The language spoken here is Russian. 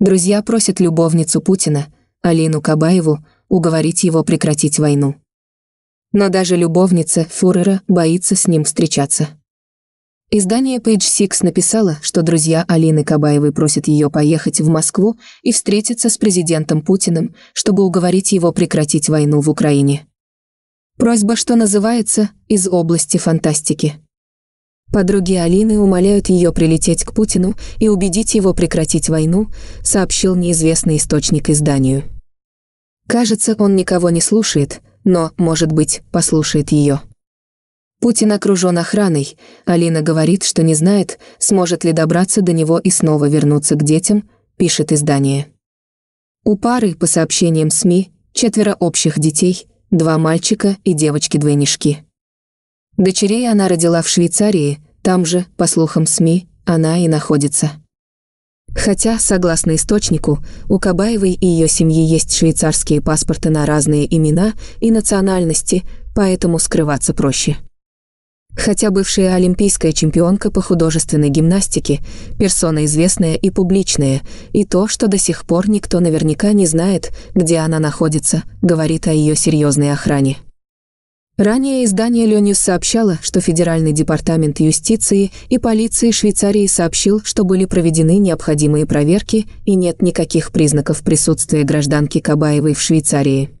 Друзья просят любовницу Путина, Алину Кабаеву, уговорить его прекратить войну. Но даже любовница Фурера боится с ним встречаться. Издание Page Six написало, что друзья Алины Кабаевой просят ее поехать в Москву и встретиться с президентом Путиным, чтобы уговорить его прекратить войну в Украине. Просьба, что называется, из области фантастики. Подруги Алины умоляют ее прилететь к Путину и убедить его прекратить войну, сообщил неизвестный источник изданию. Кажется, он никого не слушает, но, может быть, послушает ее. Путин окружен охраной. Алина говорит, что не знает, сможет ли добраться до него и снова вернуться к детям, пишет издание. У пары, по сообщениям СМИ, четверо общих детей, два мальчика и девочки-двойнишки. Дочерей она родила в Швейцарии, там же, по слухам СМИ, она и находится. Хотя, согласно источнику, у Кабаевой и ее семьи есть швейцарские паспорты на разные имена и национальности, поэтому скрываться проще. Хотя бывшая олимпийская чемпионка по художественной гимнастике, персона известная и публичная, и то, что до сих пор никто наверняка не знает, где она находится, говорит о ее серьезной охране. Ранее издание «Ленис» сообщало, что Федеральный департамент юстиции и полиции Швейцарии сообщил, что были проведены необходимые проверки и нет никаких признаков присутствия гражданки Кабаевой в Швейцарии.